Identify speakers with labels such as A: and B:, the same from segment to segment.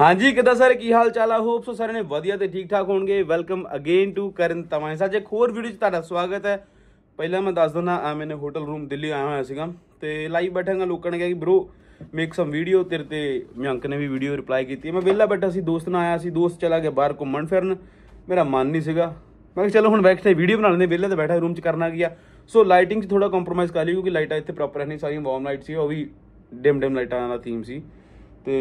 A: ਹਾਂਜੀ ਕਿਦਾਂ ਸਾਰੇ ਕੀ ਹਾਲ ਚਾਲ ਆ ਹੋਪ ਸੋ ਸਾਰੇ ਨੇ ਵਧੀਆ ਤੇ ਠੀਕ ਠਾਕ ਹੋਣਗੇ ਵੈਲਕਮ ਅਗੇਨ ਟੂ ਕਰਨ ਤਵਾਈ ਸਾਜੇ ਇੱਕ ਹੋਰ ਵੀਡੀਓ 'ਚ ਤੁਹਾਡਾ ਸਵਾਗਤ ਹੈ ਪਹਿਲਾਂ ਮੈਂ ਦੱਸ ਦਿੰਦਾ ਆ ਮੈਨੇ ਹੋਟਲ ਰੂਮ ਦਿੱਲੀ ਆਇਆ ਹੋਇਆ ਸੀਗਾ ਤੇ ਲਾਈਵ ਬੈਠਾਂਗਾ ਲੋਕਾਂ ਨੇ ਕਿਹਾ ਕਿ ਬ్రో ਮੇਕ ਸਮ ਵੀਡੀਓ ਤੇਰੇ ਤੇ ਮਿਆਂਕ ਨੇ ਵੀ ਵੀਡੀਓ ਰਿਪਲਾਈ ਕੀਤੀ ਮੈਂ ਵਿਹਲਾ ਬੈਠਾ ਸੀ ਦੋਸਤ ਨਾਲ ਆਇਆ ਸੀ ਦੋਸਤ ਚਲਾ ਗਿਆ ਬਾਹਰ ਘੁੰਮਣ ਫਿਰਨ ਮੇਰਾ ਮਨ ਨਹੀਂ ਸੀਗਾ ਮੈਂ ਕਿਹਾ ਚਲੋ ਹੁਣ ਬੈਠ ਕੇ ਵੀਡੀਓ ਬਣਾ ਲੈਂਦੇ ਵਿਹਲੇ ਤੇ ਬੈਠਾ ਰੂਮ 'ਚ ਕਰਨਾ ਕੀ ਆ ਸੋ ਲਾਈਟਿੰਗ 'ਚ ਥੋੜਾ ਕੰਪਰੋਮਾਈਜ਼ ਕਰ ਲਈ ਕਿਉਂਕਿ ਲਾਈਟਾਂ ਇੱਥੇ ਪ੍ਰੋਪਰ ਨਹੀਂ ਸਾਰੀਆਂ ਵਾਰਮ ਲਾਈਟ ਸੀ ਉਹ ਵੀ ਡਿਮ ਡਿਮ ਲਾਈਟਾਂ ਦਾ ਥੀਮ ਸੀ ਤੇ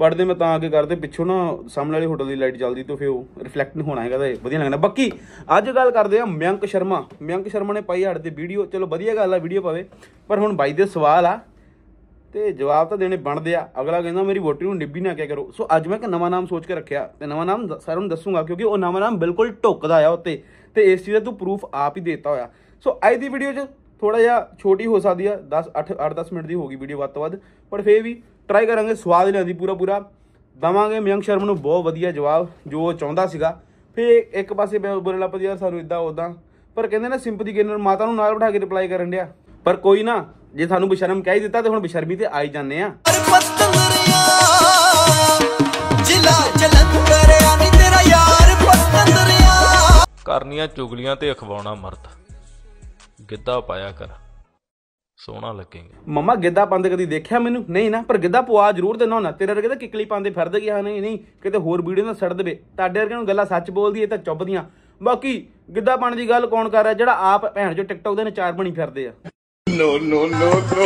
A: ਪੜਦੇ ਮੈਂ ਤਾਂ ਅੱਗੇ ਕਰਦੇ ਪਿੱਛੋਂ ਨਾ ਸਾਹਮਣੇ ਵਾਲੇ ਹੋਟਲ ਦੀ ਲਾਈਟ ਜਲਦੀ ਤੋਂ ਫਿਰ ਉਹ ਰਿਫਲੈਕਟ ਨਹੀਂ ਹੋਣਾ ਹੈਗਾ ਤਾਂ ਵਧੀਆ ਲੱਗਣਾ ਬਾਕੀ ਅੱਜ ਗੱਲ ਕਰਦੇ ਆ ਮਯੰਕ ਸ਼ਰਮਾ ਮਯੰਕ ਸ਼ਰਮਾ ਨੇ ਪਾਈ ਹੜ ਤੇ ਵੀਡੀਓ ਚਲੋ ਵਧੀਆ ਗੱਲ ਆ ਵੀਡੀਓ ਪਾਵੇ ਪਰ ਹੁਣ ਬਾਈ ਦੇ ਸਵਾਲ ਆ ਤੇ ਜਵਾਬ ਤਾਂ ਦੇਣੇ ਬਣਦੇ ਆ ਅਗਲਾ ਕਹਿੰਦਾ ਮੇਰੀ ਵੋਟਰੀ ਨੂੰ ਨਿੱਬੀ ਨਾ ਕਿਆ ਕਰੋ ਸੋ ਅੱਜ ਮੈਂ ਇੱਕ ਨਵਾਂ ਨਾਮ ਸੋਚ ਕੇ ਰੱਖਿਆ ਤੇ ਨਵਾਂ ਨਾਮ ਸਾਰਿਆਂ ਨੂੰ ਦੱਸੂਗਾ ਕਿਉਂਕਿ ਉਹ ਨਵਾਂ ਨਾਮ ਬਿਲਕੁਲ ਟੁੱਕਦਾ ਆ ਉੱਤੇ ਤੇ ਇਸ ਚੀਜ਼ ਦਾ ਤੂੰ ਪ੍ਰੂਫ ਆਪ ਹੀ ਦੇਤਾ ਹੋਇਆ ਸੋ ਅੱਜ ਦੀ ਵੀਡੀਓ 'ਚ ਥੋੜਾ ਜਿਹਾ ਛੋਟੀ ਹੋ ਸਕਦੀ ਆ 10 8 8 10 ਮਿੰਟ ਦੀ ਹੋਗੀ ਵੀਡੀਓ ਵੱਧ ਤੋਂ ਵੱਧ ਪਰ ਫੇਰ ਵੀ ਟਰਾਈ ਕਰਾਂਗੇ ਸਵਾਦ ਲਿਆਂਦੀ ਪੂਰਾ ਪੂਰਾ ਦਵਾਂਗੇ ਮਯੰਕ ਸ਼ਰਮ ਨੂੰ ਬਹੁਤ ਵਧੀਆ ਜਵਾਬ ਜੋ ਉਹ ਚਾਹੁੰਦਾ ਸੀਗਾ ਫਿਰ ਇੱਕ ਪਾਸੇ ਮੈਂ ਬੁਰੇ ਲੱਪ ਜਿਆ ਸਾਨੂੰ ਇਦਾਂ ਉਦਾਂ ਪਰ ਕਹਿੰਦੇ ਨਾ ਸਿੰਪਥੀ ਗੇਨਰ ਮਾਤਾ ਨੂੰ ਨਾਲ ਬਿਠਾ ਕੇ ਰਿਪਲਾਈ ਕਰਨ ਡਿਆ ਪਰ ਕੋਈ ਨਾ ਜੇ ਸਾਨੂੰ ਬਸ਼ਰਮ ਕਹਿ ਦਿੱਤਾ ਤੇ ਹੁਣ ਬਸ਼ਰਮੀ ਤੇ ਆਈ ਜਾਂਦੇ ਆ ਕਰਨੀਆਂ ਚੁਗਲੀਆਂ ਤੇ ਅਖਵਾਉਣਾ ਮਰਦ ਗਿੱਧਾ ਪਾਇਆ ਕਰ ਸੋਹਣਾ ਲੱਗੇਗਾ ਮਮਾ ਗਿੱਧਾ ਪਾਉਂਦੇ ਕਦੀ ਦੇਖਿਆ ਮੈਨੂੰ ਨਹੀਂ ਨਾ ਪਰ ਗਿੱਧਾ ਪਵਾ ਜ਼ਰੂਰ ਦੇਣਾ ਹੁੰਦਾ ਤੇਰੇ ਵਰਗੇ ਤਾਂ ਕਿਕਲੀ ਪਾਉਂਦੇ ਫਿਰਦੇ ਗਿਆ ਨਹੀਂ ਨਹੀਂ ਕਿਤੇ ਹੋਰ ਵੀਡੀਓ ਨਾਲ ਸੜ ਦੇਵੇ ਤੁਹਾਡੇ ਵਰਗੇ ਨੂੰ ਗੱਲਾਂ ਸੱਚ ਬੋਲਦੀ ਇਹ ਤਾਂ ਚੁੱਪਦੀਆਂ ਬਾਕੀ ਗਿੱਧਾ ਪਾਣ ਦੀ ਗੱਲ ਕੌਣ ਕਰ ਰਿਹਾ ਜਿਹੜਾ ਆਪ ਭੈਣ ਜੋ ਟਿਕਟੌਕ ਦੇ ਨਚਾਰ ਬਣੀ ਫਿਰਦੇ ਆ ਨੋ ਨੋ ਨੋ ਨੋ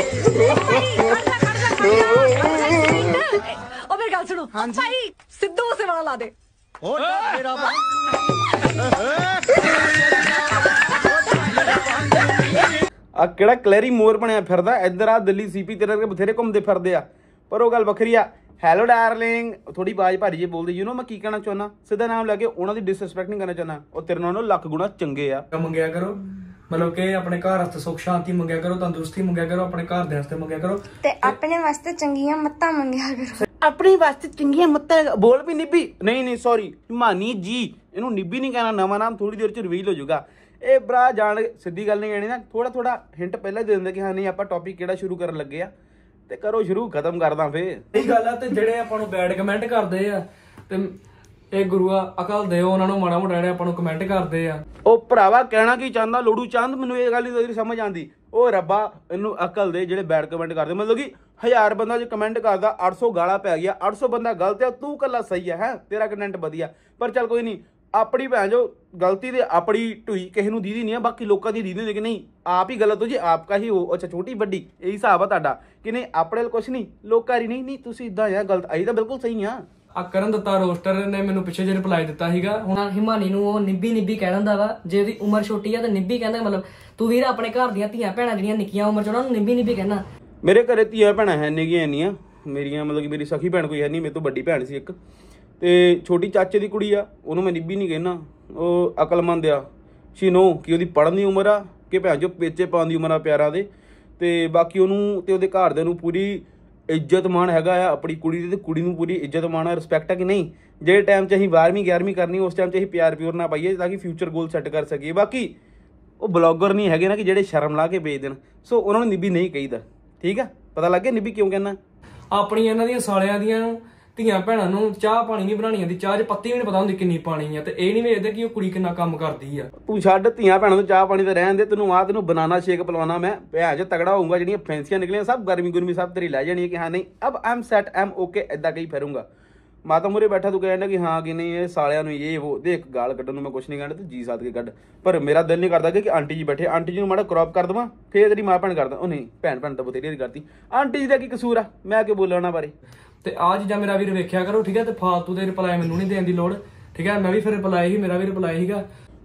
B: ਉਹ ਮੇਰੀ ਗੱਲ ਸੁਣੋ ਭਾਈ ਸਿੱਧੂ ਸੇ ਵਾਲਾ ਲਾ ਦੇ ਉਹ ਤੇਰਾ
A: ਆ ਕਿਹੜਾ ਕਲੈਰੀ ਮੋਰ ਬਣਿਆ ਫਿਰਦਾ ਇੱਧਰ ਆ ਦਿੱਲੀ ਸੀਪੀ ਤੇਰੇ ਕੇ ਬਥੇਰੇ ਘੁੰਮਦੇ ਫਿਰਦੇ ਆ ਪਰ ਉਹ ਗੱਲ ਵੱਖਰੀ ਆ ਹੈਲੋ ਡਾਰਲਿੰਗ ਥੋੜੀ ਬਾਜ ਭਾਰੀ ਜੇ ਬੋਲਦੇ ਯੂ نو ਮੈਂ ਕੀ ਕਹਿਣਾ ਚਾਹੁੰਦਾ ਸਿੱਧਾ ਨਾਮ ਲੈ ਕੇ ਉਹਨਾਂ ਦੀ ਡਿਸਰੈਸਪੈਕਟ ਨਹੀਂ ਕਰਨਾ ਚਾਹੁੰਦਾ ਉਹ ਤੇਰੇ ਨਾਲੋਂ ਲੱਖ ਗੁਣਾ ਚੰਗੇ ਆ ਮੰਗਿਆ ਕਰੋ ਮਤਲਬ ਕਿ ਆਪਣੇ ਘਰ ਵਾਸਤੇ ਸੁੱਖ ਸ਼ਾਂਤੀ ਮੰਗਿਆ ਕਰੋ ਤੰਦਰੁਸਤੀ ਮੰਗਿਆ
B: ਕਰੋ ਆਪਣੇ ਘਰ ਦੇ ਵਾਸਤੇ ਮੰਗਿਆ ਕਰੋ
A: ਤੇ ਆਪਣੇ ਵਾਸਤੇ ਚੰਗੀਆਂ ਮੱਤਾਂ ਮੰਗਿਆ ਕਰੋ ਆਪਣੇ ਵਾਸਤੇ ਚੰਗੀਆਂ ਮੱਤਾਂ ਬੋਲ ਵੀ ਨਿੱਬੀ ਨਹੀਂ ਨਹੀਂ ਸੌਰੀ ਮਾਨੀ ਜੀ ਇਹਨੂੰ ਨਿੱਬੀ ਨਹੀਂ ਕਹਿਣਾ ਨਵਾਂ ਨਾਮ ਥੋੜੀ ਦੇਰ ਚ ਰਿਵੀਲ ਹੋ ਜਾਊਗਾ ਇਹ ਭਰਾ ਜਾਣ ਸਿੱਧੀ ਗੱਲ ਨਹੀਂ ਕਹਿਣੀ ਨਾ ਥੋੜਾ ਥੋੜਾ ਹਿੰਟ ਪਹਿਲਾਂ ਦੇ ਦਿੰਦੇ ਕਿ ਹਾਂ ਨਹੀਂ ਆਪਾਂ ਟੌਪਿਕ ਕਿਹੜਾ ਸ਼ੁਰੂ ਕਰਨ ਲੱਗੇ ਆ ਤੇ ਕਰੋ ਸ਼ੁਰੂ ਖਤਮ ਕਰਦਾ ਫੇ ਇਹ ਗੱਲ ਆ ਤੇ ਜਿਹੜੇ ਆਪਾਂ ਨੂੰ ਬੈਡ ਕਮੈਂਟ ਕਰਦੇ ਆ ਤੇ ਇਹ ਗੁਰੂਆ ਅਕਲ ਦੇਓ ਉਹਨਾਂ ਨੂੰ ਮਾੜਾ ਮੋਟਾ ਜਿਹੜੇ ਆਪਾਂ ਨੂੰ ਕਮੈਂਟ ਕਰਦੇ ਆ ਉਹ ਭਰਾਵਾ ਕਹਿਣਾ ਕੀ ਚਾਹੁੰਦਾ ਲੋੜੂ ਚੰਦ ਮੈਨੂੰ ਇਹ ਗੱਲ ਨਹੀਂ ਸਮਝ ਆਂਦੀ ਉਹ ਰੱਬਾ ਇਹਨੂੰ ਅਕਲ ਦੇ ਜਿਹੜੇ ਬੈਡ ਕਮੈਂਟ ਕਰਦੇ ਮਤਲਬ ਕਿ 1000 ਬੰਦਾ ਜੇ ਕਮੈਂਟ ਕਰਦਾ 800 ਗਾਲਾਂ ਪੈ ਗਿਆ 800 ਬੰਦਾ ਗਲਤ ਹੈ ਤੂੰ ਕੱਲਾ ਸਹੀ ਹੈ ਹੈ ਤੇਰਾ ਕੰਟੈਂਟ ਵਧੀਆ ਪਰ ਚੱਲ ਕੋਈ ਨਹੀਂ ਆਪਣੀ ਭੈਣ ਜੋ ਗਲਤੀ ਤੇ ਆਪਣੀ ਢੂਈ ਕਿਸੇ ਨੂੰ ਦੀਦੀ ਨਹੀਂ ਆ ਬਾਕੀ ਲੋਕਾਂ ਦੀ ਦੀਦੀ ਨੇ ਕਿ ਨਹੀਂ ਆਪ ਹੀ ਗਲਤ ਹੋ ਜੀ ਆਪਕਾ ਹੀ ਹੋ ਅੱਛਾ ਛੋਟੀ ਵੱਡੀ ਇਹ ਹਿਸਾਬ ਆ ਤੁਹਾਡਾ ਕਿ ਨਹੀਂ ਆਪਣੇ ਕੋਲ ਕੁਝ ਨਹੀਂ ਲੋਕਾਂ ਦੀ ਨਹੀਂ ਨਹੀਂ ਤੁਸੀਂ ਇਦਾਂ ਆ ਗਲਤ ਆਈ ਤਾਂ ਬਿਲਕੁਲ ਸਹੀ ਆ
B: ਆ ਕਰਨ ਦਿੱਤਾ ਰੋਸਟਰ ਨੇ ਮੈਨੂੰ ਪਿੱਛੇ ਜੇ ਰਿਪਲਾਈ ਦਿੱਤਾ ਸੀਗਾ ਹੁਣ ਹਿਮਾਨੀ ਨੂੰ ਉਹ ਨਿੱਬੀ ਨਿੱਬੀ ਕਹਿ ਲੰਦਾ ਵਾ ਜੇ ਉਹਦੀ ਉਮਰ ਛੋਟੀ ਆ ਤਾਂ ਨਿੱਬੀ ਕਹਿੰਦਾ ਮਤਲਬ ਤੂੰ ਵੀਰ ਆਪਣੇ ਘਰ ਦੀਆਂ ਧੀਆਂ ਭੈਣਾਂ ਜਿਹੜੀਆਂ ਨਿੱਕੀਆਂ ਉਮਰ ਚ ਉਹਨਾਂ ਨੂੰ ਨਿੱਬੀ ਨਿੱਬੀ ਕਹਿਣਾ
A: ਮੇਰੇ ਘਰੇ ਧੀਆਂ ਭੈਣਾਂ ਹੈ ਨਹੀਂ ਗੀਆਂ ਆ ਮੇਰੀਆਂ ਮਤਲਬ ਕਿ ਮੇਰੀ ਸਖੀ ਭੈਣ ਕੋਈ ਹੈ ਨਹੀਂ ਮੇਰੇ ਤੋਂ ਵੱਡੀ ਭੈਣ ਸੀ ਇੱਕ ਤੇ ਛੋਟੀ ਚਾਚੇ ਦੀ ਕੁੜੀ ਆ ਉਹਨੂੰ ਮੈਂ ਨਿੱਬੀ ਨਹੀਂ ਕਹਿਣਾ ਉਹ ਅਕਲਮੰਦ ਆ ਸ਼ੀ ਨੋ ਕਿ ਉਹਦੀ ਪੜਨ ਦੀ ਉਮਰ ਆ ਕਿ ਭੈਣ ਜੋ ਪੇਚੇ ਪਾਉਣ ਦੀ ਉਮਰ ਆ ਪਿਆਰਾ ਦੇ ਤੇ ਬਾਕੀ ਉਹਨੂੰ ਤੇ ਉਹਦੇ ਘਰ ਦੇ ਨੂੰ ਪੂਰੀ ਇੱਜ਼ਤ ਮਾਣ ਹੈਗਾ ਆ ਆਪਣੀ ਕੁੜੀ ਦੀ ਤੇ ਕੁੜੀ ਨੂੰ ਪੂਰੀ ਇੱਜ਼ਤ ਮਾਣ ਆ ਰਿਸਪੈਕਟ ਆ ਕਿ ਨਹੀਂ ਜਿਹੜੇ ਟਾਈਮ 'ਚ ਅਸੀਂ 12ਵੀਂ 11ਵੀਂ ਕਰਨੀ ਉਸ ਟਾਈਮ 'ਚ ਅਸੀਂ ਪਿਆਰ ਪਿਓਰ ਨਾ ਪਾਈਏ ਤਾਂ ਕਿ ਫਿਊਚਰ ਗੋਲ ਸੈੱਟ ਕਰ ਸਕੀਏ ਬਾਕੀ ਉਹ ਬਲੌਗਰ ਨਹੀਂ ਹੈਗੇ ਨਾ ਕਿ ਜਿਹੜੇ ਸ਼ਰਮ ਲਾ ਕੇ ਵੇਚ ਦੇਣ ਸੋ ਉਹਨਾਂ ਨੂੰ ਨਿੱਬੀ ਨਹੀਂ ਕਹੀਦਾ ਠੀਕ ਆ ਪਤਾ ਲੱਗ ਗਿਆ ਨਿੱਬੀ ਕਿਉਂ ਕਹਿੰਦਾ ਆਪਣੀ ਇਹਨਾਂ ਦੀਆਂ ਸਾਲਿਆਂ ਦੀਆਂ ਧੀਆਂ
B: ਭੈਣਾਂ ਨੂੰ ਚਾਹ ਪਾਣੀ ਨਹੀਂ ਬਣਾਣੀ ਆਂਦੀ ਚਾਹ 'ਚ ਪੱਤੀ ਵੀ ਨਹੀਂ ਪਤਾ ਹੁੰਦੀ ਕਿੰਨੀ ਪਾਣੀ ਆ ਤੇ ਇਹ ਨਹੀਂ ਵੇਖਦੇ ਕਿ ਉਹ ਕੁੜੀ ਕਿੰਨਾ ਕੰਮ ਕਰਦੀ
A: ਆ ਤੂੰ ਛੱਡ ਧੀਆਂ ਭੈਣਾਂ ਨੂੰ ਚਾਹ ਪਾਣੀ ਤੇ ਰਹਿਣ ਦੇ ਤੈਨੂੰ ਆ ਤੈਨੂੰ ਬਨਾਨਾ ਸ਼ੇਕ ਪਲਵਾਣਾ ਮੈਂ ਭੈਣ ਤਗੜਾ ਹੋਊਗਾ ਜਿਹੜੀਆਂ ਫੈਂਸੀਆਂ ਨਿਕਲੀਆਂ ਸਭ ਗਰਮੀ ਗੁਰਮੀ ਸਭ ਤੇਰੀ ਲੈ ਜਾਣੀ ਹੈ ਕਿ ਹਾਂ ਨਹੀਂ ਅਬ ਆਮ ਸੈਟ ਆਮ ਓਕੇ ਐਦਾਂ ਕਹੀ ਫੇਰੂੰਗਾ ਮਾਤਾ ਮੂਰੇ ਬੈਠਾ ਤੂੰ ਕਹਿੰਦਾ ਕਿ ਹਾਂ ਕਿ ਨਹੀਂ ਇਹ ਸਾਲਿਆਂ ਨੂੰ ਇਹ ਉਹ ਦੇਖ ਗਾਲ ਕੱਢਣ ਨੂੰ ਮੈਂ ਕੁਛ ਨਹੀਂ ਕਹਿੰਦਾ ਤੂੰ ਜੀ ਸਾਦ ਕੇ ਕੱਢ ਪਰ ਮੇਰਾ ਦਿਲ ਨਹੀਂ ਕਰਦਾ ਕਿ ਆਂਟੀ ਜੀ ਬੈਠੇ ਆਂਟੀ ਜੀ ਨੂੰ ਮਾੜਾ ਕ੍ਰੌਪ ਕਰ ਦਵਾਂ ਫੇਰ ਤੇਰੀ ਮਾਂ ਭੈਣ ਕਰਦਾ ਉਹ ਨਹੀਂ ਭੈਣ ਭੈਣ ਤਾਂ ਬਤੇਰੀ ਕਰਦੀ ਆਂਟੀ ਜੀ ਦਾ ਕੀ ਕਸੂਰ ਆ ਮੈਂ ਕਿ ਬੋਲਣਾ ਬਾਰੇ ਤੇ ਆ ਚੀਜ਼ਾਂ ਮੇਰਾ ਵੀਰ ਵੇਖਿਆ ਕਰੋ ਠੀਕ ਹੈ ਤੇ ਫਾਲਤੂ ਦੇ ਰਿਪਲਾਈ ਮੈਨੂੰ ਨਹੀਂ ਦੇਣ ਦੀ ਲੋੜ ਠੀਕ ਹੈ ਮੈਂ ਵੀ ਫਿਰ ਰਿਪਲਾਈ ਹੀ ਮੇਰਾ ਵੀ ਰਿਪਲਾਈ ਹੀਗਾ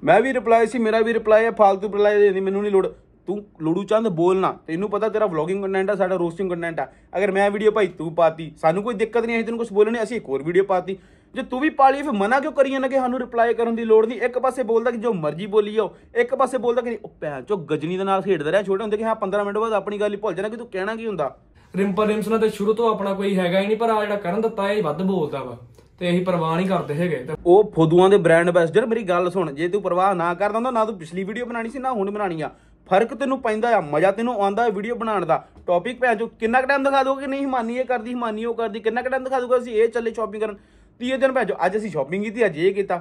A: ਮੈਂ ਵੀ ਰਿਪਲਾਈ ਸੀ ਮੇਰਾ ਵੀ ਰਿਪਲਾਈ ਹੈ ਫਾਲਤੂ ਰਿਪਲਾਈ ਦੇਣੀ ਮੈਨੂੰ ਨਹੀਂ ਲੋੜ ਤੂੰ ਲੋੜੂ ਚੰਦ ਬੋਲਣਾ ਤੈਨੂੰ ਪਤਾ ਤੇਰਾ ਵਲੌਗਿੰਗ ਕੰਟੈਂਟ ਆ ਸਾਡਾ ਰੋਸਟਿੰਗ ਕੰਟੈਂਟ ਆ ਅਗਰ ਮੈਂ ਵੀਡੀਓ ਭਾਈ ਤੂੰ ਪਾਤੀ ਸਾਨੂੰ ਕੋਈ ਦਿੱਕਤ ਨਹੀਂ ਅਸੀਂ ਤੈਨੂੰ ਕੁਝ ਬੋਲਣੇ ਅਸੀਂ ਇੱਕ ਹੋਰ ਵੀਡੀਓ ਪਾਤੀ ਜੇ ਤੂੰ ਵੀ ਪਾ ਲਈ ਫਿਰ ਮਨਾ ਕਿਉਂ ਕਰੀ ਜਾਂਦਾ ਕਿ ਸਾਨੂੰ ਰਿਪਲਾਈ ਕਰਨ ਦੀ ਲੋੜ ਨਹੀਂ ਇੱਕ ਪਾਸੇ ਬੋਲਦਾ ਕਿ ਜੋ ਮਰਜ਼ੀ ਬੋਲੀ ਜਾਓ ਇੱਕ ਪਾਸੇ ਬੋਲਦਾ ਕਿ ਉਹ ਭੈਣ ਚੋ ਗਜਨੀ ਦੇ ਨਾਲ ਖੇਡਦਾ ਰਿਹਾ ਛੋਟੇ ਹੁੰਦੇ ਕਿ ਹਾਂ 15 ਮਿੰਟ ਬਾਅਦ ਆਪਣੀ ਗੱਲ ਹੀ ਭੁੱਲ ਜਾਣਾ ਕਿ ਤੂੰ ਕਹਿਣਾ ਕੀ ਹੁੰਦਾ ਰਿੰਪਾ ਨਾਲ ਤੇ ਸ਼ੁਰੂ ਤੋਂ ਆਪਣਾ ਕੋਈ ਹੈਗਾ ਹੀ ਨਹੀਂ ਪਰ ਆ ਜਿਹੜਾ ਕਰਨ ਦਿੱਤਾ ਇਹ ਵੱਧ ਬੋਲਦਾ ਵਾ ਤੇ ਇਹੀ ਪਰਵਾਹ ਨਹੀਂ ਕਰਦੇ ਹੈਗੇ ਉਹ ਫੋਦੂਆਂ ਦੇ ਬ੍ਰਾਂਡ ਐਮਬੈਸਡਰ ਮੇਰੀ ਗੱਲ ਸੁਣ ਜੇ ਤੂੰ ਪਰਵਾਹ ਨਾ ਕਰਦਾ ਹੁੰਦਾ ਨਾ ਤੂੰ ਪਿਛਲੀ ਵੀਡੀਓ ਬਣਾਣੀ ਸੀ ਨਾ ਹੁਣ ਬਣਾਣੀ ਆ ਫਰਕ ਤੈਨੂੰ ਪੈਂਦਾ ਆ ਮਜ਼ਾ ਤੈਨੂੰ ਆਉਂਦਾ ਹੈ ਵੀਡੀਓ ਬਣਾਉਣ ਦਾ ਟੌਪਿਕ ਭੈਣ ਜੋ ਕਿੰਨਾ ਟਾਈਮ ਦਿਖਾ ਦੋਗੇ ਨਹੀਂ ਹਿਮਾਨੀ ਇਹ ਕਰਦੀ ਹਿਮਾਨੀ ਉਹ ਕਰਦੀ ਕਿੰਨਾ ਟਾਈਮ ਦਿਖਾ ਦੋਗੇ ਅਸੀਂ ਇਹ ਚੱਲੇ ਸ਼ਾਪਿੰਗ ਕਰਨ ਤੀਏ ਦਿਨ ਭੈਣ ਜੋ ਅੱਜ ਅਸੀਂ ਸ਼ਾਪਿੰਗ ਕੀਤੀ ਅੱਜ ਇਹ ਕੀਤਾ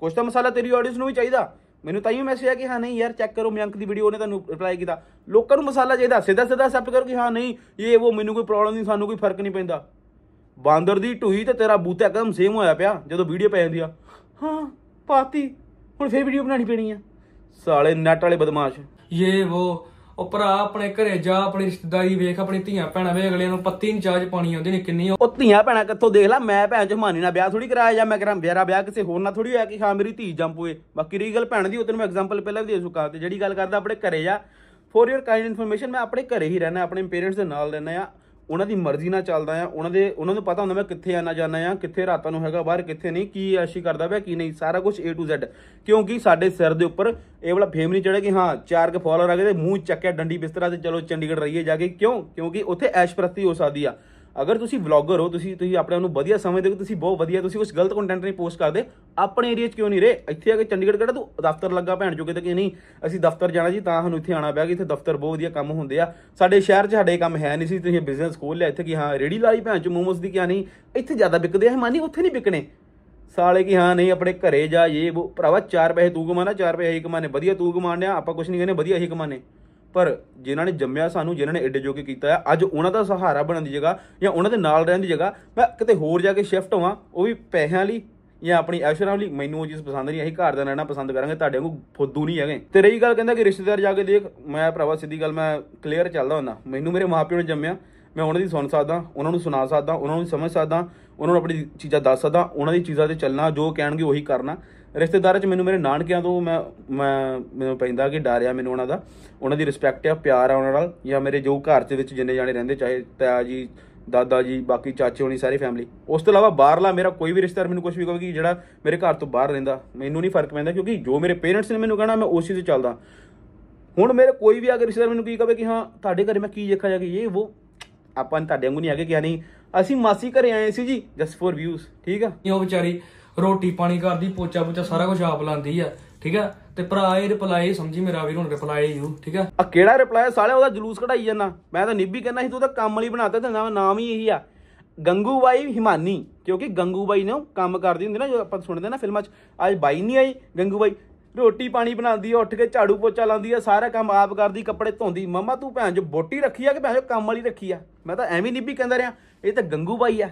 A: ਕੁਝ ਤਾਂ ਮਸਾਲਾ ਤੇਰੀ ਆਡੀਅנס ਨੂੰ ਵੀ ਚਾਹੀਦਾ ਮੈਨੂੰ ਤਾਂ ਹੀ ਮੈਸੇਜ ਆ ਕਿ ਹਾਂ ਨਹੀਂ ਯਾਰ ਚੈੱਕ ਕਰੋ ਮਯੰਕ ਦੀ ਵੀਡੀਓ ਨੇ ਤੁਹਾਨੂੰ ਰਿਪਲਾਈ ਕੀਤਾ ਲੋਕਾਂ ਨੂੰ ਮਸਾਲਾ ਚਾਹੀਦਾ ਸਿੱਧਾ ਸਿੱਧਾ ਅਸੈਪਟ ਕਰੋ ਕਿ ਹਾਂ ਨਹੀਂ ਇਹ ਉਹ ਮੈਨੂੰ ਕੋਈ ਪ੍ਰੋਬਲਮ ਨਹੀਂ ਸਾਨੂੰ ਕੋਈ ਫਰਕ ਨਹੀਂ ਪੈਂਦਾ ਬਾਂਦਰ ਦੀ ਢੂਈ ਤੇ ਤੇਰਾ ਬੂਤਾ ਇੱਕਦਮ ਸੇਮ ਹੋਇਆ ਪਿਆ ਜਦੋਂ ਵੀਡੀਓ ਪੈ ਜਾਂਦੀ ਆ ਹਾਂ ਪਾਤੀ ਹੁਣ ਫੇਰ ਵੀਡੀਓ ਬਣਾਣੀ ਪੈਣੀ ਆ ਸਾਲੇ ਨੈਟ ਵਾਲੇ ਬਦਮਾਸ਼ ਇਹ ਉਹ ਉਹ ਭਰਾ ਆਪਣੇ ਘਰੇ ਜਾ ਆਪਣੀ
B: ਰਿਸ਼ਤੇਦਾਰੀ ਵੇਖ ਆਪਣੀ ਧੀਆਂ ਭੈਣਾਂ ਵੇਖ ਅਗਲੇ ਨੂੰ ਪੱਤੀ ਨਹੀਂ ਚਾਜ ਪਾਣੀ ਆਉਂਦੀ ਨੇ ਕਿੰਨੀ ਉਹ
A: ਧੀਆਂ ਭੈਣਾਂ ਕਿੱਥੋਂ ਦੇਖ ਲੈ ਮੈਂ ਭੈਣ ਜਮਾਨੀ ਨਾਲ ਵਿਆਹ ਥੋੜੀ ਕਰਾਇਆ ਜਾਂ ਮੈਂ ਕਰਾਂ ਮੇਰਾ ਵਿਆਹ ਕਿਸੇ ਹੋਰ ਨਾਲ ਥੋੜੀ ਹੋਇਆ ਕਿ ਹਾਂ ਮੇਰੀ ਧੀ ਜੰਪੂਏ ਬਾਕੀ ਰਹੀ ਗੱਲ ਭੈਣ ਦੀ ਉਹ ਤੈਨੂੰ ਮੈਂ ਐਗਜ਼ਾਮਪਲ ਪਹਿਲਾਂ ਵੀ ਦੇ ਚੁੱਕਾ ਤੇ ਜਿਹੜੀ ਗੱਲ ਕਰਦਾ ਆਪਣੇ ਘਰੇ ਜਾ ਫੋਰ ਯਰ ਕਾਈਂਡ ਇਨਫੋਰਮੇਸ਼ਨ ਮੈਂ ਆਪਣੇ ਘਰੇ ਹੀ ਰਹਿਣਾ ਆਪਣੇ ਪੇਰੈਂਟਸ ਦੇ ਨਾਲ ਰਹਿਣਾ ਆ ਉਹਨਾਂ ਦੀ ਮਰਜ਼ੀ ਨਾਲ ਚੱਲਦਾ ਆ ਉਹਨਾਂ ਦੇ ਉਹਨਾਂ ਨੂੰ ਪਤਾ ਹੁੰਦਾ ਮੈਂ ਕਿੱਥੇ ਆਣਾ ਜਾਣਾ ਆ ਕਿੱਥੇ ਰਾਤਾਂ ਨੂੰ ਹੈਗਾ ਬਾਹਰ ਕਿੱਥੇ ਨਹੀਂ ਕੀ ਐਸ਼ੀ ਕਰਦਾ ਪਿਆ ਕੀ ਨਹੀਂ ਸਾਰਾ ਕੁਝ A to Z ਕਿਉਂਕਿ ਸਾਡੇ ਸਿਰ ਦੇ ਉੱਪਰ ਇਹ ਵਾਲਾ ਫੇਮ ਨਹੀਂ ਚੜਿਆ ਕਿ ਹਾਂ ਚਾਰ ਕੇ ਫਾਲੋਅਰ ਆ ਗਏ ਤੇ ਮੂੰਹ ਚੱਕਿਆ ਡੰਡੀ ਬਿਸਤਰਾ ਤੇ ਚਲੋ ਚੰਡੀਗੜ੍ਹ ਰਹੀਏ ਜਾ ਕੇ ਕਿਉਂ ਕਿਉਂਕਿ ਉੱਥੇ ਐਸ਼ਪ੍ਰਸਤੀ ਹੋ ਸਕਦੀ ਆ ਅਗਰ ਤੁਸੀਂ ਵਲੌਗਰ ਹੋ ਤੁਸੀਂ ਤੁਸੀਂ ਆਪਣੇ ਆਪ ਨੂੰ ਵਧੀਆ ਸਮਝਦੇ ਹੋ ਤੁਸੀਂ ਬਹੁਤ ਵਧੀਆ ਤੁਸੀਂ ਕੁਝ ਗਲਤ ਕੰਟੈਂਟ ਨਹੀਂ ਪੋਸਟ ਕਰਦੇ ਆਪਣੇ ਏਰੀਆ 'ਚ ਕਿਉਂ ਨਹੀਂ ਰਹੇ ਇੱਥੇ ਆ ਕੇ ਚੰਡੀਗੜ੍ਹ ਕਿਹੜਾ ਤੂੰ ਦਫ਼ਤਰ ਲੱਗਾ ਭੈਣ ਜੋ ਕਿਤੇ ਕਿ ਨਹੀਂ ਅਸੀਂ ਦਫ਼ਤਰ ਜਾਣਾ ਜੀ ਤਾਂ ਸਾਨੂੰ ਇੱਥੇ ਆਣਾ ਪਿਆ ਕਿ ਇੱਥੇ ਦਫ਼ਤਰ ਬਹੁਤ ਵਧੀਆ ਕੰਮ ਹੁੰਦੇ ਆ ਸਾਡੇ ਸ਼ਹਿਰ 'ਚ ਸਾਡੇ ਕੰਮ ਹੈ ਨਹੀਂ ਸੀ ਤੁਸੀਂ ਬਿਜ਼ਨਸ ਖੋਲ ਲਿਆ ਇੱਥੇ ਕਿ ਹਾਂ ਰੇੜੀ ਲਾਈ ਭੈਣ ਚ ਮੋਮੋਸ ਦੀ ਕਿਹਾ ਨਹੀਂ ਇੱਥੇ ਜ਼ਿਆਦਾ ਵਿਕਦੇ ਆ ਮਾਨੀ ਉੱਥੇ ਨਹੀਂ ਵਿਕਣੇ ਸਾਲੇ ਕਿ ਹਾਂ ਨਹੀਂ ਆਪਣੇ ਘਰੇ ਜਾ ਇਹ ਭਰਾਵਾ 4 ਪੈਸੇ ਤੂੰ ਕਮਾਣਾ 4 ਪੈਸੇ ਹੀ ਕਮਾਣੇ ਵਧੀਆ ਤੂੰ ਕਮਾਣਿਆ ਆਪਾਂ ਕੁਝ ਨਹੀਂ ਕਹਿੰਦੇ ਵਧੀਆ ਹੀ ਕਮਾਣੇ ਪਰ ਜਿਨ੍ਹਾਂ ਨੇ ਜੰਮਿਆ ਸਾਨੂੰ ਜਿਨ੍ਹਾਂ ਨੇ ਐਡੇ ਜੋਗੇ ਕੀਤਾ ਹੈ ਅੱਜ ਉਹਨਾਂ ਦਾ ਸਹਾਰਾ ਬਣਨ ਦੀ ਜਗ੍ਹਾ ਜਾਂ ਉਹਨਾਂ ਦੇ ਨਾਲ ਰਹਿਣ ਦੀ ਜਗ੍ਹਾ ਮੈਂ ਕਿਤੇ ਹੋਰ ਜਾ ਕੇ ਸ਼ਿਫਟ ਹੋਵਾਂ ਉਹ ਵੀ ਪੈਸਿਆਂ ਲਈ ਜਾਂ ਆਪਣੀ ਐਸ਼ਰਾਂ ਲਈ ਮੈਨੂੰ ਉਹ ਚੀਜ਼ ਪਸੰਦ ਨਹੀਂ ਆਹੀ ਘਰ ਦਾ ਰਹਿਣਾ ਪਸੰਦ ਕਰਾਂਗੇ ਤੁਹਾਡੇ ਵਾਂਗੂ ਫੁੱਦੂ ਨਹੀਂ ਹੈਗੇ ਤੇ ਰਹੀ ਗੱਲ ਕਹਿੰਦਾ ਕਿ ਰਿਸ਼ਤੇਦਾਰ ਜਾ ਕੇ ਦੇਖ ਮੈਂ ਭਰਾਵਾ ਸਿੱਧੀ ਗੱਲ ਮੈਂ ਕਲੀਅਰ ਚੱਲਦਾ ਹੁੰਦਾ ਮੈਨੂੰ ਮੇਰੇ ਮਾਪਿਓ ਨੇ ਜੰਮਿਆ ਮੈਂ ਉਹਨਾਂ ਦੀ ਸੁਣ ਸਕਦਾ ਉਹਨਾਂ ਨੂੰ ਸੁਣਾ ਸਕਦਾ ਉਹਨਾਂ ਨੂੰ ਸਮਝ ਸਕਦਾ ਉਹਨਾਂ ਨੂੰ ਆਪਣੀ ਚੀਜ਼ਾਂ ਦੱਸ ਸਕਦਾ ਉਹਨਾਂ ਦੀ ਚੀਜ਼ਾਂ ਤੇ ਚੱਲਣਾ ਜੋ ਕਹਿਣਗੇ ਉਹੀ ਕਰਨਾ ਰਿਸ਼ਤੇਦਾਰਾਂ 'ਚ ਮੈਨੂੰ ਮੇਰੇ ਨਾਨਕਿਆਂ ਤੋਂ ਮੈਂ ਮੈਂ ਮੈਨੂੰ ਪੈਂਦਾ ਕਿ ਡਾਰਿਆ ਮੈਨੂੰ ਉਹਨਾਂ ਦਾ ਉਹਨਾਂ ਦੀ ਰਿਸਪੈਕਟ ਆ ਪਿਆਰ ਆ ਉਹਨਾਂ ਨਾਲ ਜਾਂ ਮੇਰੇ ਜੋ ਘਰ ਦੇ ਵਿੱਚ ਜਿੰਨੇ ਜਾਣੇ ਰਹਿੰਦੇ ਚਾਹੇ ਤਾਇਆ ਜੀ ਦਾਦਾ ਜੀ ਬਾਕੀ ਚਾਚੇ ਹੋਣੀ ਸਾਰੀ ਫੈਮਿਲੀ ਉਸ ਤੋਂ ਇਲਾਵਾ ਬਾਹਰਲਾ ਮੇਰਾ ਕੋਈ ਵੀ ਰਿਸ਼ਤੇਦਾਰ ਮੈਨੂੰ ਕੁਝ ਵੀ ਕਹੇ ਕਿ ਜਿਹੜਾ ਮੇਰੇ ਘਰ ਤੋਂ ਬਾਹਰ ਰਹਿੰਦਾ ਮੈਨੂੰ ਨਹੀਂ ਫਰਕ ਪੈਂਦਾ ਕਿਉਂਕਿ ਜੋ ਮੇਰੇ ਪੇਰੈਂਟਸ ਨੇ ਮੈਨੂੰ ਕਹਣਾ ਮੈਂ ਉਸੇ ਤੇ ਚੱਲਦਾ ਹੁਣ ਮੇਰੇ ਕੋਈ ਵੀ ਅਗਰ ਰਿਸ਼ਤੇਦਾਰ ਮੈਨੂੰ ਕੀ ਕਹੇ ਕਿ ਹਾਂ ਤੁਹਾਡੇ ਘਰੇ ਮੈਂ ਕੀ ਦੇਖਾ ਜਾ ਕਿ ਇਹ ਉਹ ਆਪਾਂ ਤੁਹਾਡੇ ਵਾਂਗੂ ਨਹੀਂ ਆਗੇ ਕਿ ਨਹੀਂ ਅਸੀਂ ਮਾਸੀ ਘਰੇ ਆਏ ਸੀ ਜੀ ਜਸਟ ਫॉर ਵਿਊਜ਼ ਠੀਕ ਆ ਇਹ ਉਹ ਵਿਚਾਰੀ ਰੋਟੀ ਪਾਣੀ ਕਰਦੀ ਪੋਚਾ ਪੋਚਾ ਸਾਰਾ ਕੁਝ ਆਪ ਲਾਂਦੀ ਆ ਠੀਕ ਆ
B: ਤੇ ਭਰਾ ਇਹ ਰਿਪਲਾਈ ਸਮਝੀ ਮੇਰਾ ਵੀਰ ਹੁਣ ਰਿਪਲਾਈ ਯੂ ਠੀਕ ਆ
A: ਆ ਕਿਹੜਾ ਰਿਪਲਾਈ ਸਾਲਿਆ ਉਹਦਾ ਜਲੂਸ ਕਢਾਈ ਜਾਂਦਾ ਮੈਂ ਤਾਂ ਨਿੱਬੀ ਕਹਿੰਦਾ ਸੀ ਤੂੰ ਤਾਂ ਕੰਮ ਵਾਲੀ ਬਣਾ ਤੇ ਨਾਮ ਹੀ ਇਹੀ ਆ ਗੰਗੂ ਬਾਈ ਹਿਮਾਨੀ ਕਿਉਂਕਿ ਗੰਗੂ ਬਾਈ ਨੇ ਕੰਮ ਕਰਦੀ ਹੁੰਦੀ ਨਾ ਜੋ ਆਪਾਂ ਸੁਣਦੇ ਨਾ ਫਿਲਮਾਂ 'ਚ ਅੱਜ ਬਾਈ ਨਹੀਂ ਆਈ ਗੰਗੂ ਬਾਈ ਰੋਟੀ ਪਾਣੀ ਬਣਾਉਂਦੀ ਆ ਉੱਠ ਕੇ ਝਾੜੂ ਪੋਚਾ ਲਾਉਂਦੀ ਆ ਸਾਰਾ ਕੰਮ ਆਪ ਕਰਦੀ ਕੱਪੜੇ ਧੋਂਦੀ ਮਮਾ ਤੂੰ ਭੈਣ ਜੋ ਬੋਟੀ ਰੱਖੀ ਆ ਕਿ ਭੈਣ ਜੋ ਕੰਮ ਵਾਲੀ ਰੱਖੀ ਆ ਮੈਂ ਤਾਂ ਐਵੇਂ ਨਿੱਬੀ ਕਹਿੰਦਾ ਰਿਹਾ ਇਹ ਤਾਂ ਗੰਗੂ ਬਾਈ ਆ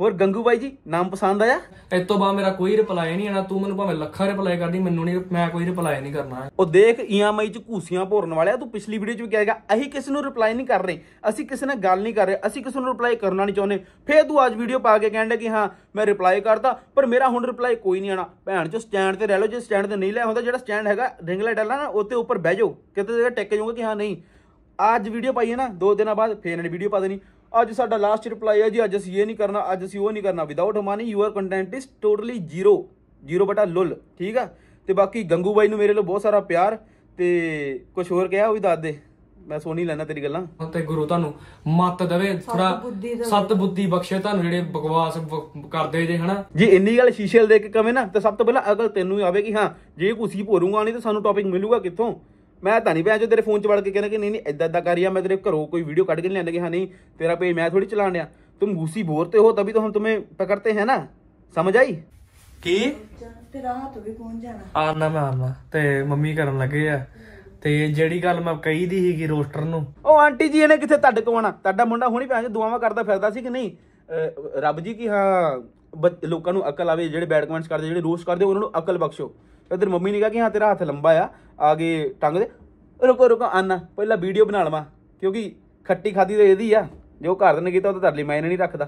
A: ਹੋਰ ਗੰਗੂ ਬਾਈ ਜੀ
B: ਨਾਮ ਪਸੰਦ ਆਇਆ ਇਸ ਤੋਂ ਬਾਅਦ ਮੇਰਾ ਕੋਈ ਰਿਪਲਾਈ ਨਹੀਂ ਆਣਾ ਤੂੰ ਮੈਨੂੰ ਭਾਵੇਂ ਲੱਖਾਂ ਰਿਪਲਾਈ ਕਰਦੀ ਮੈਨੂੰ ਨਹੀਂ ਮੈਂ ਕੋਈ ਰਿਪਲਾਈ ਨਹੀਂ ਕਰਨਾ
A: ਉਹ ਦੇਖ ਈਐਮਆਈ ਚ ਘੂਸੀਆਂ ਭੋਰਨ ਵਾਲਿਆ ਤੂੰ ਪਿਛਲੀ ਵੀਡੀਓ ਚ ਵੀ ਕਹੇਗਾ ਅਸੀਂ ਕਿਸੇ ਨੂੰ ਰਿਪਲਾਈ ਨਹੀਂ ਕਰ ਰਹੇ ਅਸੀਂ ਕਿਸੇ ਨਾਲ ਗੱਲ ਨਹੀਂ ਕਰ ਰਹੇ ਅਸੀਂ ਕਿਸੇ ਨੂੰ ਰਿਪਲਾਈ ਕਰਨਾ ਨਹੀਂ ਚਾਹੁੰਦੇ ਫੇਰ ਤੂੰ ਅੱਜ ਵੀਡੀਓ ਪਾ ਕੇ ਕਹਿਣ ਕਿ ਹਾਂ ਮੈਂ ਰਿਪਲਾਈ ਕਰਦਾ ਪਰ ਮੇਰਾ ਹੁਣ ਰਿਪਲਾਈ ਕੋਈ ਨਹੀਂ ਆਣਾ ਭੈਣ ਜੋ ਸਟੈਂਡ ਤੇ ਰਹਿ ਲਓ ਜੇ ਸਟੈਂਡ ਤੇ ਨਹੀਂ ਲਿਆ ਹੁੰਦਾ ਜਿਹੜਾ ਸਟੈਂਡ ਹੈਗਾ ਰਿੰਗ ਲੈ ਵਾਲਾ ਨਾ ਉੱਤੇ ਉੱਪਰ ਬਹਿ ਜਾਓ ਕਿਤੇ ਜਗ੍ਹਾ ਟਿਕ ਜਾਓਗੇ ਕਿ ਹਾਂ ਨਹੀਂ ਅੱਜ ਵੀਡੀਓ ਪਾਈ ਹੈ ਨਾ ਦੋ ਦਿਨਾਂ ਬਾਅਦ ਫੇਰ ਨੇ ਵੀਡੀਓ ਪਾ ਦੇਣੀ ਅੱਜ ਸਾਡਾ ਲਾਸਟ ਰਿਪਲਾਈ ਹੈ ਜੀ ਅੱਜ ਅਸੀਂ ਇਹ ਨਹੀਂ ਕਰਨਾ ਅੱਜ ਅਸੀਂ ਉਹ ਨਹੀਂ ਕਰਨਾ without money your content is totally zero zero ਬਟਾ ਲੁੱਲ ਠੀਕ ਆ ਤੇ ਬਾਕੀ ਗੰਗੂ ਬਾਈ ਨੂੰ ਮੇਰੇ ਲਈ ਬਹੁਤ ਸਾਰਾ ਪਿਆਰ ਤੇ ਕੁਝ ਹੋਰ ਕਿਹਾ ਉਹ ਵੀ ਦੱਸ ਦੇ ਮੈਂ ਸੋਣੀ ਲੈਣਾ ਤੇਰੀ ਗੱਲਾਂ ਤੇ ਗੁਰੂ ਤੁਹਾਨੂੰ ਮੱਤ ਦੇਵੇ ਥੋੜਾ ਸਤ ਬੁੱਧੀ ਬਖਸ਼ੇ ਤੁਹਾਨੂੰ ਜਿਹੜੇ ਬਕਵਾਸ ਕਰਦੇ ਜੇ ਹਨਾ ਜੇ ਇੰਨੀ ਗੱਲ ਸ਼ੀਸ਼ੇ ਦੇ ਕੇ ਕਵੇਂ ਨਾ ਤੇ ਸਭ ਤੋਂ ਪਹਿਲਾਂ ਅਗਲ ਤੈਨੂੰ ਆਵੇ ਕਿ ਹਾਂ ਜੇ ਕੁਸੀ ਭੋਰੂਗਾ ਨਹੀਂ ਤੇ ਸਾਨੂੰ ਟੌਪਿਕ ਮਿਲੂਗਾ ਕਿੱਥੋਂ ਮੈਂ ਤਾਂ ਨਹੀਂ ਭੈਣ ਜੋ ਤੇਰੇ ਫੋਨ 'ਚ ਵੜ ਕੇ ਕਹਿੰਦਾ ਕਿ ਨਹੀਂ ਨਹੀਂ ਇਦਾਂ ਇਦਾਂ ਕਰਿਆ ਮੈਂ ਤੇਰੇ ਘਰੋਂ ਕੋਈ ਵੀਡੀਓ ਕੱਢ ਕੇ ਨਹੀਂ ਲੈਂਦਾ ਹਾਂ ਨਹੀਂ ਤੇਰਾ ਪੇਜ ਮੈਂ ਥੋੜੀ ਚਲਾਣ ਤੂੰ तुम ਬੋਰ ਤੇ ਹੋ तभी ਤਾਂ ਹਮ ਤੁਮੇ ਪਕੜਤੇ ਹੈ ਨਾ ਸਮਝ ਆਈ ਕੀ
B: ਤੇਰਾ ਹੱਥ ਵੀ ਪਹੁੰਚ ਜਾਣਾ
A: ਆਰਨਾ ਮੈਂ ਆਰਨਾ
B: ਤੇ ਮੰਮੀ ਕਰਨ ਲੱਗੇ ਆ ਤੇ ਜਿਹੜੀ ਗੱਲ ਮੈਂ ਕਹੀ ਦੀ ਸੀਗੀ ਰੋਸਟਰ ਨੂੰ
A: ਉਹ ਆਂਟੀ ਜੀ ਇਹਨੇ ਕਿੱਥੇ ਤੱਡ ਕਵਾਣਾ ਤੁਹਾਡਾ ਮੁੰਡਾ ਹੁਣੀ ਭੈਣ ਦੁਆਵਾਂ ਕਰਦਾ ਫਿਰਦਾ ਸੀ ਕਿ ਨਹੀਂ ਰੱਬ ਜੀ ਕੀ ਹਾਂ ਲੋਕਾਂ ਨੂੰ ਅਕਲ ਆਵੇ ਜਿਹੜੇ ਬੈਡ ਕਮੈਂਟਸ ਕਰਦੇ ਜਿਹੜੇ ਰੋਸਟ ਕਰਦੇ ਉਹਨਾਂ ਨੂੰ ਅਕਲ ਬਖਸ਼ੋ ਇਧਰ ਮੰਮੀ ਨੇ ਕਿਹਾ ਕਿ ਹਾਂ ਤੇਰਾ ਹੱਥ ਲੰਬਾ ਆ ਆਗੇ ਟੰਗ ਦੇ ਰੁਕੋ ਰੁਕੋ ਆਨਾ ਪਹਿਲਾਂ ਵੀਡੀਓ ਬਣਾ ਲਵਾਂ ਕਿਉਂਕਿ ਖੱਟੀ ਖਾਦੀ ਤਾਂ ਇਹਦੀ ਆ ਜੋ ਘਰ ਦੇ ਨੇ ਕੀਤਾ ਉਹ ਤਾਂ ਤੁਹਾਡੇ ਲਈ ਮਾਇਨੇ ਨਹੀਂ ਰੱਖਦਾ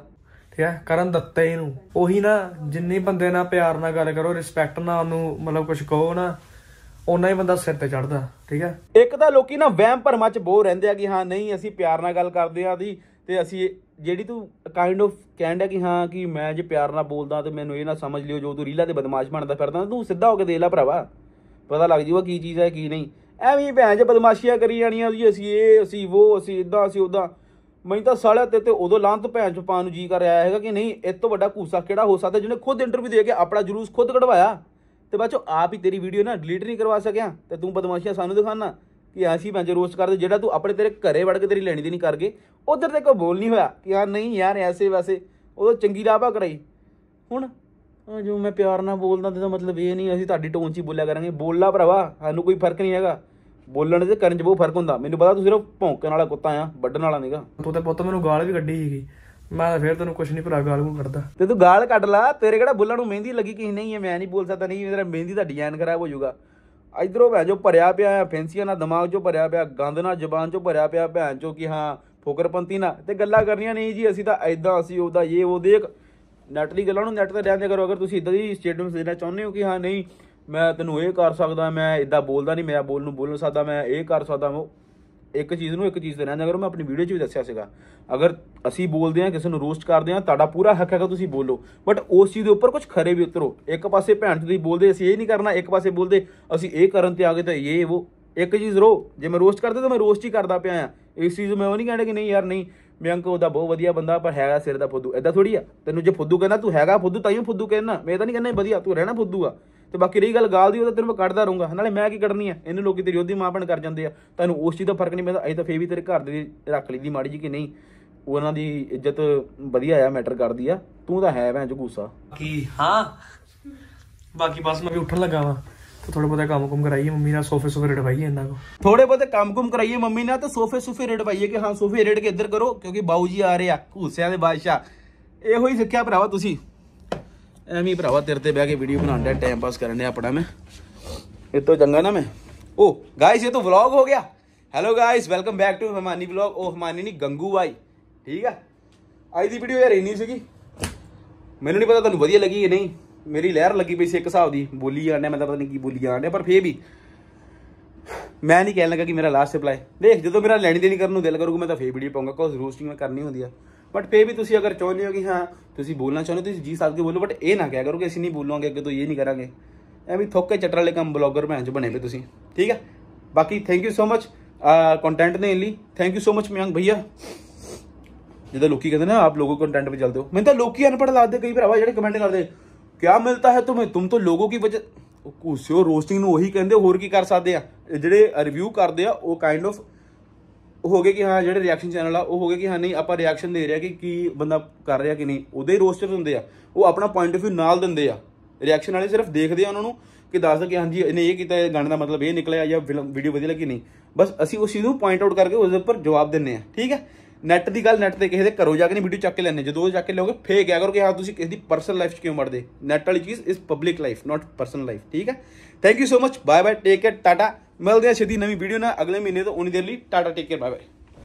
A: ਠੀਕ ਹੈ ਕਰਨ ਦਿੱਤਾ ਇਹਨੂੰ ਉਹੀ ਨਾ ਜਿੰਨੇ ਬੰਦੇ ਨਾਲ ਪਿਆਰ ਨਾਲ ਗੱਲ ਕਰੋ ਰਿਸਪੈਕਟ ਨਾਲ ਉਹਨੂੰ ਮਤਲਬ ਕੁਝ ਕਹੋ ਨਾ
B: ਉਹਨਾਂ ਹੀ ਬੰਦਾ ਸਿਰ ਤੇ ਚੜਦਾ ਠੀਕ ਹੈ
A: ਇੱਕ ਤਾਂ ਲੋਕੀ ਨਾ ਵਹਿਮ ਭਰਮਾਂ 'ਚ ਬੋਹ ਰਹਿੰਦੇ ਆ ਕਿ ਹਾਂ ਨਹੀਂ ਅਸੀਂ ਪਿਆਰ ਨਾਲ ਗੱਲ ਕਰਦੇ ਆ ਦੀ ਤੇ ਅਸੀਂ ਜਿਹੜੀ ਤੂੰ ਕਾਈਂਡ ਆਫ ਕਹਿੰਦਾ ਕਿ ਹਾਂ ਕਿ ਮੈਂ ਜੇ ਪਿਆਰ ਨਾਲ ਬੋਲਦਾ ਤੇ ਮੈਨੂੰ ਇਹ ਨਾ ਸਮਝ ਲਿਓ ਜੋ ਤੂੰ ਰੀਲਾ ਤੇ ਬਦਮਾਸ਼ ਬਣਦਾ ਫਿਰਦਾ ਤੂੰ ਸਿੱਧਾ ਹੋ ਕੇ ਦੇ ਲੈ ਭਰਾਵਾ ਪਤਾ ਲੱਗ ਜੂਗਾ ਕੀ ਚੀਜ਼ ਹੈ ਕੀ ਨਹੀਂ ਐਵੇਂ ਭੈਣ ਜੇ ਬਦਮਾਸ਼ੀਆਂ ਕਰੀ ਜਾਣੀਆਂ ਜੀ ਅਸੀਂ ਇਹ ਅਸੀਂ ਉਹ ਅਸੀਂ ਇਦਾਂ ਅਸੀਂ ਉਦਾਂ ਮੈਂ ਤਾਂ ਸਾਲਿਆ ਤੇ ਤੇ ਉਦੋਂ ਲਾਂਤ ਭੈਣ ਚ ਪਾ ਨੂੰ ਜੀ ਕਰ ਆਇਆ ਹੈਗਾ ਕਿ ਨਹੀਂ ਇਸ ਤੋਂ ਵੱਡਾ ਕੂਸਾ ਕਿਹੜਾ ਹੋ ਸਕਦਾ ਜਿਹਨੇ ਖੁਦ ਇੰਟਰਵਿਊ ਦੇ ਕੇ ਆਪਣਾ ਜਲੂਸ ਖੁਦ ਕਢਵਾਇਆ ਤੇ ਬਾਅਦ ਚੋਂ ਆਪ ਹੀ ਤੇਰੀ ਵੀਡੀਓ ਨਾ ਡਿਲੀਟ ਨਹੀਂ ਕਰਵਾ ਸਕਿਆ ਤੇ ਤੂੰ ਬਦਮਾਸ਼ੀਆਂ ਸਾਨੂੰ ਦਿਖਾਣਾ ਕਿ ਐਸੀ ਮੈਂ ਰੋਸਟ ਕਰਦੇ ਜਿਹੜਾ ਤੂੰ ਆਪਣੇ ਤੇਰੇ ਘਰੇ ਵੜ ਕੇ ਤੇਰੀ ਲੈਣੀ ਦੀ ਨਹੀਂ ਕਰਗੇ ਉਧਰ ਤੇ ਕੋਈ ਬੋਲ ਨਹੀਂ ਹੋਇਆ ਕਿ ਹਾਂ ਨਹੀਂ ਯਾਰ ਐਸੇ ਵੈਸੇ ਉਦੋਂ ਚੰਗੀ ਰਾਹ ਕਰਾਈ ਹੁਣ ਜੋ ਮੈਂ ਪਿਆਰ ਨਾਲ ਬੋਲਦਾ ਤੇ ਮਤਲਬ ਇਹ ਨਹੀਂ ਅਸੀਂ ਤੁਹਾਡੀ ਟੋਨ 'ਚ ਹੀ ਬੋਲਿਆ ਕਰਾਂਗੇ ਬੋਲਣਾ ਭਰਾਵਾ ਸਾਨੂੰ ਕੋਈ ਫਰਕ ਨਹੀਂ ਹੈਗਾ ਬੋਲਣ ਤੇ ਕਰਨ 'ਚ ਬਹੁਤ ਫਰਕ ਹੁੰਦਾ ਮੈਨੂੰ ਪਤਾ ਤੂੰ ਸਿਰਫ ਭੌਂਕਣ ਵਾਲਾ ਕੁੱਤਾ ਆ ਵੱਢਣ ਵਾਲਾ ਨਹੀਂਗਾ ਤੂੰ ਤੇ ਪੁੱਤ ਮੈਨੂੰ ਗਾਲ ਵੀ ਕੱਢੀ ਸੀਗੀ ਮੈਂ ਫਿਰ ਤੈਨੂੰ ਕੁਛ ਨਹੀਂ ਭਰਾ ਗਾਲ ਨੂੰ ਕੱਢਦਾ ਤੇ ਤੂੰ ਗਾਲ ਕੱਢ ਲਾ ਤੇਰੇ ਕਿਹੜਾ ਬੁੱਲਾ ਨੂੰ ਮਹਿੰਦੀ ਲੱਗੀ ਕਿ ਨਹੀਂ ਹੈ ਮੈਂ ਨਹੀਂ ਬੋਲ ਸਕਦਾ ਨਹੀਂ ਮੇਰਾ ਮਹਿੰਦੀ ਦਾ ਡਿਜ਼ਾਈਨ ਖਰਾਬ ਹੋ ਜਾਊਗਾ ਇਧਰੋਂ ਭੈਣ ਜੋ ਭਰਿਆ ਪਿਆ ਫੈਂਸੀਆਂ ਨਾਲ ਦਿਮਾਗ ਚੋਂ ਭਰਿਆ ਪਿਆ ਗੰਦ ਨਾਲ ਜ਼ਬਾਨ ਚੋਂ ਭਰਿਆ ਪਿਆ ਭੈਣ ਚੋ ਕਿ ਹਾਂ ਫੋਕਰਪੰਤੀ ਨਾਲ ਤੇ ਗੱਲਾਂ ਕਰਨੀਆਂ ਨਹੀਂ ਜੀ ਅਸੀਂ ਤਾਂ ਐਦਾਂ ਅਸੀਂ ਉਹਦਾ ਇਹ ਉਹ ਦੇਖ ਨੈਟ ਦੀ ਗੱਲਾਂ ਨੂੰ ਨੈਟ ਤੇ ਰਹਿਣ ਦੇ ਕਰੋ ਅਗਰ ਤੁਸੀਂ ਇਦਾਂ ਦੀ ਸਟੇਟਮੈਂਟ ਦੇਣਾ ਚਾਹੁੰਦੇ ਹੋ ਕਿ ਹਾਂ ਨਹੀਂ ਮੈਂ ਤੈਨੂੰ ਇਹ ਕਰ ਸਕਦਾ ਮੈਂ ਇਦਾਂ ਬੋਲਦਾ ਨਹੀਂ ਮੇਰਾ ਬੋਲ ਨੂੰ ਬੋਲ ਸਕਦਾ ਮੈਂ ਇਹ ਕਰ ਸਕਦਾ ਮੈਂ ਇੱਕ ਚੀਜ਼ ਨੂੰ ਇੱਕ ਚੀਜ਼ ਤੇ ਰਹਿੰਦਾ ਅਗਰ ਮੈਂ ਆਪਣੀ ਵੀਡੀਓ 'ਚ ਵੀ ਦੱਸਿਆ ਸੀਗਾ ਅਗਰ ਅਸੀਂ ਬੋਲਦੇ ਹਾਂ ਕਿਸੇ ਨੂੰ ਰੋਸਟ ਕਰਦੇ ਹਾਂ ਤੁਹਾਡਾ ਪੂਰਾ ਹੱਕ ਹੈਗਾ ਤੁਸੀਂ ਬੋਲੋ ਬਟ ਉਸ ਚੀਜ਼ ਦੇ ਉੱਪਰ ਕੁਝ ਖਰੇ ਵੀ ਉਤਰੋ ਇੱਕ ਪਾਸੇ ਭੈਣ ਤੁਸੀਂ ਬੋਲਦੇ ਅਸੀਂ ਇਹ ਨਹੀਂ ਕਰਨਾ ਇੱਕ ਪਾਸੇ ਬੋਲਦੇ ਅਸੀਂ ਇਹ ਕਰਨ ਤੇ ਆ ਗਏ ਤਾਂ ਇਹ ਉਹ ਇੱਕ ਚੀਜ਼ ਰੋ ਜੇ ਮੈਂ ਰੋਸਟ ਕਰਦਾ ਤਾਂ ਮੈਂ ਰੋਸਟ ਹੀ ਕਰਦਾ ਪਿਆ ਆ ਇਸ ਚੀਜ਼ ਨੂੰ ਮੈਂ ਉਹ ਨਹੀਂ ਕਹਿੰਦਾ ਕਿ ਨਹੀਂ ਯਾਰ ਨਹੀਂ ਮੈਂ ਅੰਕ ਉਹਦਾ ਬਹੁਤ ਵਧੀਆ ਬੰਦਾ ਪਰ ਹੈਗਾ ਸਿਰ ਦਾ ਫੁੱਦੂ ਐਦਾਂ ਥੋੜੀ ਆ ਤੈਨੂੰ ਜੇ ਫੁੱਦੂ ਕਹਿੰਦਾ ਤੂੰ ਹੈਗਾ ਫੁੱਦੂ ਤਾਂ ਹੀ ਫੁੱਦੂ ਕਹਿਣਾ ਮੈਂ ਤਾਂ ਨਹੀਂ ਕਹਿੰਦਾ ਵਧੀਆ ਤੂੰ ਰਹਿਣਾ ਫੁੱਦੂ ਆ ਤੇ ਬਾਕੀ ਰਹੀ ਗੱਲ ਗਾਲ ਦੀ ਉਹ ਤਾਂ ਤੈਨੂੰ ਮੈਂ ਕੱਢਦਾ ਰਹੂੰਗਾ ਨਾਲੇ ਮੈਂ ਕੀ ਕੱਢਣੀ ਆ ਇਹਨੂੰ ਲੋਕੀ ਤੇ ਯੋਧੀ ਮਾਂ ਕਰ ਜਾਂਦੇ ਆ ਤੈਨੂੰ ਉਸ ਚੀਜ਼ ਦਾ ਫਰਕ ਨਹੀਂ ਪੈਂਦਾ ਅਜੇ ਤਾਂ ਫੇਰ ਵੀ ਤੇਰੇ ਘਰ ਦੇ ਰੱਖ ਲਈ ਦੀ ਮਾੜੀ ਜੀ ਕਿ ਨਹੀਂ ਉਹਨਾਂ ਦੀ ਇੱਜ਼ਤ ਵਧੀਆ ਆ ਮੈਟਰ ਕਰਦੀ ਆ ਤੂੰ ਤਾਂ ਹੈ ਭੈਣ ਗੂਸਾ
B: ਕੀ ਹਾਂ ਬਾਕੀ ਬਸ ਮੈਂ ਵੀ ਉੱਠਣ ਲੱਗਾ ਵਾਂ ਥੋੜੇ ਬਹੁਤਾ ਕੰਮ ਕੁਮ
A: ਕਰਾਈਏ ਮੰਮੀ ਨਾਲ ਸੋਫੇ ਸੋਫੇ ਰੜਵਾਈਏ ਇਹਨਾਂ ਕੋ ਥੋੜੇ ਬਹੁਤੇ ਕੰਮ ਕੁਮ ਕਰਾਈਏ ਮੰਮੀ ਨਾਲ ਤੇ ਸੋਫੇ ਸੋਫੇ ਰੜਵਾਈਏ ਕਿ ਹਾਂ ਸੋਫੇ ਰੜ ਕੇ ਇੱਧਰ ਕਰੋ ਕਿਉਂਕਿ ਬਾਊ ਜੀ ਆ ਰਹੇ ਆ ਘੂਸਿਆਂ ਦੇ ਬਾਦਸ਼ਾਹ ਇਹੋ ਹੀ ਸਿੱਖਿਆ ਭਰਾਵਾ ਤੁਸੀਂ ਐਵੇਂ ਭਰਾਵਾ ਤੇਰੇ ਤੇ ਬਹਿ ਕੇ ਵੀਡੀਓ ਬਣਾਉਣ ਦਾ ਟਾਈਮ ਪਾਸ ਕਰਨ ਡਿਆ ਆਪਣਾ ਮੈਂ ਇਹ ਤੋਂ ਚੰਗਾ ਨਾ ਮੈਂ ਓ ਗਾਇਸ ਇਹ ਤਾਂ ਵਲੌਗ ਹੋ ਗਿਆ hello guys welcome back to Himani vlog ਉਹ ਹਮਾਨੀ ਨਹੀਂ ਗੰਗੂ ਬਾਈ ਠੀਕ ਆ ਅੱਜ ਦੀ ਵੀਡੀਓ ਯਾਰ ਇੰਨੀ ਸੀਗੀ ਮੈਨੂੰ ਨਹੀਂ ਪਤਾ ਤੁਹਾਨੂੰ ਵਧੀਆ ਲੱਗੀ ਕਿ ਨਹੀਂ ਮੇਰੀ ਲਹਿਰ ਲੱਗੀ ਪਈ ਸੀ ਇੱਕ ਹਿਸਾਬ ਦੀ ਬੋਲੀ ਆਣਿਆ ਮੈਂ ਤਾਂ ਪਤਾ ਨਹੀਂ ਕੀ ਬੋਲੀ ਆਣਿਆ ਪਰ ਫੇਰ ਵੀ ਮੈਂ ਨਹੀਂ ਕਹਿਣ ਲੱਗਾ ਕਿ ਮੇਰਾ ਲਾਸਟ ਸਪਲਾਈ ਦੇਖ ਜਦੋਂ ਮੇਰਾ ਲੈਣੀ ਦੇਣੀ ਕਰਨ ਨੂੰ ਦਿਲ ਕਰੂਗਾ ਮੈਂ ਤਾਂ ਫੇਰ ਵੀਡੀਓ ਪਾਉਂਗਾ ਕੋਸ ਰੋਸਟਿੰਗ ਮੈਂ ਕਰਨੀ ਹੁੰਦੀ ਆ ਬਟ ਫੇ ਵੀ ਤੁਸੀਂ ਅਗਰ ਚਾਹੁੰਦੇ ਹੋ ਕਿ ਹਾਂ ਤੁਸੀਂ ਬੋਲਣਾ ਚਾਹੁੰਦੇ ਤੁਸੀਂ ਜੀ ਸਾਥ ਕੇ ਬੋਲੋ ਬਟ ਇਹ ਨਾ ਕਹਿਆ ਕਰੋ ਕਿ ਅਸੀਂ ਨਹੀਂ ਬੋਲਾਂਗੇ ਅੱਗੇ ਤੋਂ ਇਹ ਨਹੀਂ ਕਰਾਂਗੇ ਐਵੇਂ ਥੋਕੇ ਚਟਰ ਵਾਲੇ ਕੰਮ ਬਲੌਗਰ ਭੈਣ ਚ ਬਣੇ ਪਏ ਤੁਸੀਂ ਠੀਕ ਹੈ ਬਾਕੀ thank you so much content ਦੇਣ ਲਈ ਥੈਂਕ ਯੂ ਸੋ ਮਚ ਮਿਆਂਗ ਭਈਆ ਜਿਹਦਾ ਲੋਕੀ ਕਹਿੰਦੇ ਨੇ ਆਪ ਲੋਗੋ ਕੰਟੈਂਟ ਪੇ ਚਲਦੇ ਹੋ ਮੈਨੂੰ ਤਾਂ ਲੋਕੀ ਅਨਪੜ੍ਹ ਲੱਗਦੇ ਕਈ ਭਰਾਵਾ ਜਿਹੜੇ ਕਮੈਂਟ ਕਰਦੇ ਕਿਆ ਮਿਲਤਾ ਹੈ ਤੁਮੇ ਤੁਮ ਤੋਂ ਲੋਗੋ ਕੀ ਵਜ੍ਹਾ ਕੁਸਿਓ ਰੋਸਟਿੰਗ ਨੂੰ ਉਹੀ ਕਹਿੰਦੇ ਹੋਰ ਕੀ ਕਰ ਸਕਦੇ ਆ ਜਿਹੜੇ ਰਿਵਿਊ ਕਰਦੇ ਆ ਉਹ ਕਾਈਂਡ ਆਫ ਹੋ ਕਿ ਹਾਂ ਜਿਹੜੇ ਰਿਐਕਸ਼ਨ ਚੈਨਲ ਆ ਉਹ ਹੋ ਕਿ ਹਾਂ ਨਹੀਂ ਆਪਾਂ ਰਿਐਕਸ਼ਨ ਦੇ ਰਿਹਾ ਕਿ ਕੀ ਬੰਦਾ ਕਰ ਰਿਹਾ ਕਿ ਨਹੀਂ ਉਹਦੇ ਹੀ ਰੋਸਟਰ ਹੁੰਦੇ ਆ ਉਹ ਆਪਣਾ ਪੁਆਇੰਟ ਆਫ View ਨਾਲ ਦਿੰਦੇ ਆ ਰਿਐਕਸ਼ਨ ਵਾਲੇ ਸਿਰਫ ਦੇਖਦੇ ਆ ਉਹਨਾਂ ਨੂੰ ਕਿ ਦੱਸਦੇ ਕਿ ਹਾਂਜੀ ਇਹਨੇ ਇਹ ਕੀਤਾ ਇਹ ਗਾਣੇ ਦਾ ਮਤਲਬ ਇਹ ਨਿਕਲਿਆ ਜਾਂ ਵੀਡੀਓ ਵਧੀਆ ਲੱਗੀ ਨਹੀਂ ਬਸ ਅਸੀਂ ਉਸ ਚੀਜ਼ ਨੂੰ ਪੁਆਇੰਟ ਆਊਟ ਕਰਕੇ ਉਸ ਦੇ ਉੱਪਰ ਜਵਾਬ ਦਿੰਨੇ ਆ ਠੀਕ ਹੈ नैट की गल नैट नैटते किसी के घरों जाकर नहीं वीडियो चक के लेने जो चक के लोगे फिर गया अगर कि हाँ किसी की परसन लाइफ क्यों मरते नैट वाली चीज़ is public life not personal life ठीक है thank you so much bye bye take care टाटा मिलते हैं छेती नवी वीडियो ना अगले महीने तो उन्नी देर लिए टाटा टेक केयर बाय बाय